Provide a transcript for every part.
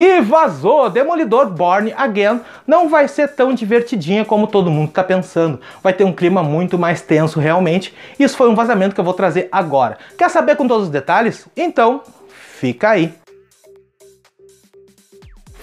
E vazou! Demolidor Born Again não vai ser tão divertidinha como todo mundo está pensando. Vai ter um clima muito mais tenso realmente. Isso foi um vazamento que eu vou trazer agora. Quer saber com todos os detalhes? Então, fica aí.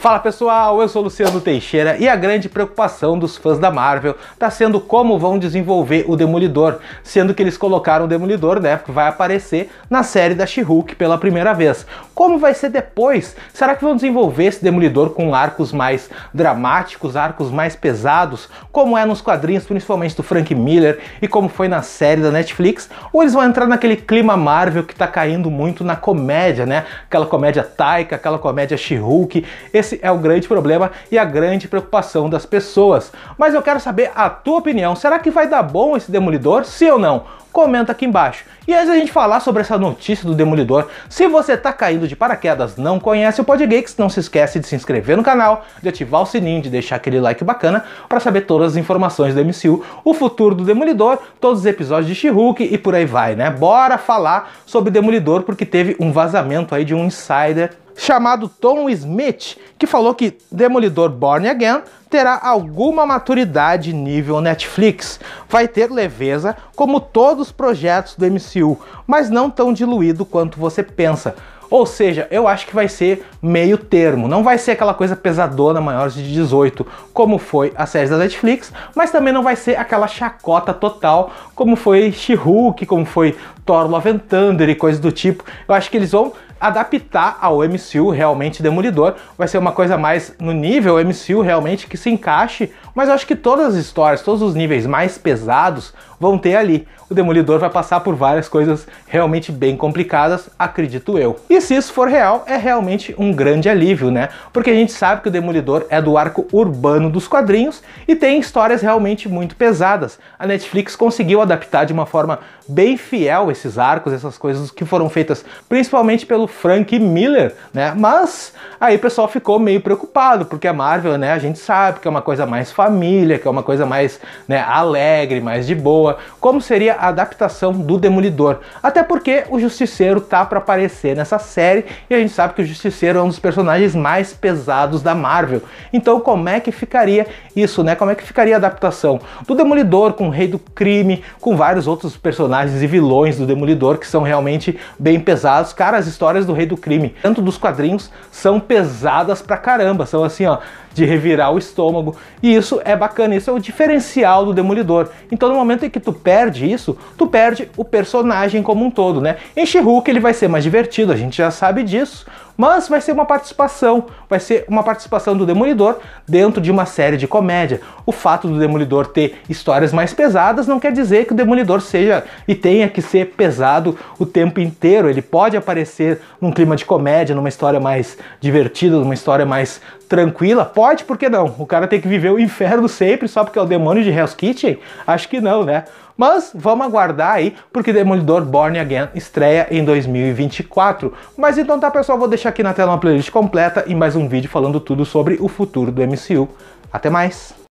Fala pessoal, eu sou Luciano Teixeira e a grande preocupação dos fãs da Marvel está sendo como vão desenvolver o Demolidor, sendo que eles colocaram o Demolidor, né, que vai aparecer na série da She-Hulk pela primeira vez. Como vai ser depois? Será que vão desenvolver esse Demolidor com arcos mais dramáticos, arcos mais pesados, como é nos quadrinhos, principalmente do Frank Miller e como foi na série da Netflix? Ou eles vão entrar naquele clima Marvel que está caindo muito na comédia, né? Aquela comédia Taika, aquela comédia She-Hulk, esse esse é o grande problema e a grande preocupação das pessoas. Mas eu quero saber a tua opinião. Será que vai dar bom esse demolidor? Sim ou não? comenta aqui embaixo. E antes a gente falar sobre essa notícia do Demolidor, se você tá caindo de paraquedas, não conhece o Podgeeks, não se esquece de se inscrever no canal, de ativar o sininho, de deixar aquele like bacana para saber todas as informações do MCU, o futuro do Demolidor, todos os episódios de she e por aí vai, né? Bora falar sobre Demolidor porque teve um vazamento aí de um insider chamado Tom Smith, que falou que Demolidor Born Again terá alguma maturidade nível Netflix. Vai ter leveza, como todos os projetos do MCU, mas não tão diluído quanto você pensa. Ou seja, eu acho que vai ser meio termo. Não vai ser aquela coisa pesadona maior de 18, como foi a série da Netflix, mas também não vai ser aquela chacota total, como foi She-Hulk, como foi Thor Love and Thunder e coisas do tipo. Eu acho que eles vão adaptar ao MCU realmente demolidor. Vai ser uma coisa mais no nível MCU realmente que se encaixe, mas eu acho que todas as histórias, todos os níveis mais pesados vão ter ali. O demolidor vai passar por várias coisas realmente bem complicadas, acredito eu. E e se isso for real, é realmente um grande alívio, né? Porque a gente sabe que o Demolidor é do arco urbano dos quadrinhos e tem histórias realmente muito pesadas. A Netflix conseguiu adaptar de uma forma bem fiel esses arcos, essas coisas que foram feitas principalmente pelo Frank Miller, né? Mas aí o pessoal ficou meio preocupado, porque a Marvel, né, a gente sabe que é uma coisa mais família, que é uma coisa mais, né, alegre, mais de boa. Como seria a adaptação do Demolidor? Até porque o Justiceiro tá para aparecer nessa série e a gente sabe que o Justiceiro é um dos personagens mais pesados da Marvel. Então, como é que ficaria isso, né? Como é que ficaria a adaptação do Demolidor com o Rei do Crime, com vários outros personagens e vilões do Demolidor que são realmente bem pesados. Cara, as histórias do Rei do Crime, tanto dos quadrinhos, são pesadas pra caramba, são assim, ó, de revirar o estômago. E isso é bacana, isso é o diferencial do Demolidor. Então, no momento em que tu perde isso, tu perde o personagem como um todo, né? Em she ele vai ser mais divertido, a gente gente já sabe disso, mas vai ser uma participação, vai ser uma participação do Demolidor dentro de uma série de comédia. O fato do Demolidor ter histórias mais pesadas não quer dizer que o Demolidor seja e tenha que ser pesado o tempo inteiro. Ele pode aparecer num clima de comédia, numa história mais divertida, numa história mais tranquila? Pode, por que não? O cara tem que viver o inferno sempre só porque é o demônio de Hell's Kitchen? Acho que não, né? Mas vamos aguardar aí, porque Demolidor Born Again estreia em 2024. Mas então tá, pessoal, vou deixar aqui na tela uma playlist completa e mais um vídeo falando tudo sobre o futuro do MCU. Até mais!